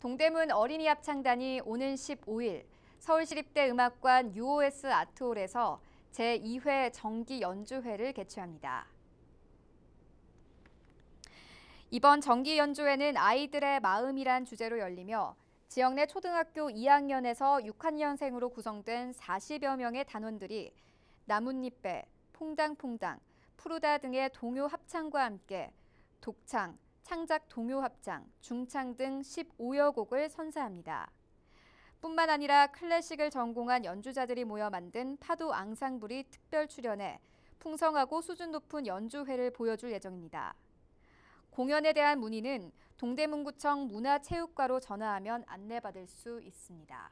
동대문 어린이 합창단이 오는 15일 서울시립대 음악관 UOS 아트홀에서 제2회 정기 연주회를 개최합니다. 이번 정기 연주회는 아이들의 마음이란 주제로 열리며 지역 내 초등학교 2학년에서 6학년생으로 구성된 40여 명의 단원들이 나뭇잎배, 퐁당퐁당, 푸르다 등의 동요 합창과 함께 독창, 창작 동요합장, 중창 등 15여 곡을 선사합니다. 뿐만 아니라 클래식을 전공한 연주자들이 모여 만든 파도 앙상블이 특별 출연해 풍성하고 수준 높은 연주회를 보여줄 예정입니다. 공연에 대한 문의는 동대문구청 문화체육과로 전화하면 안내받을 수 있습니다.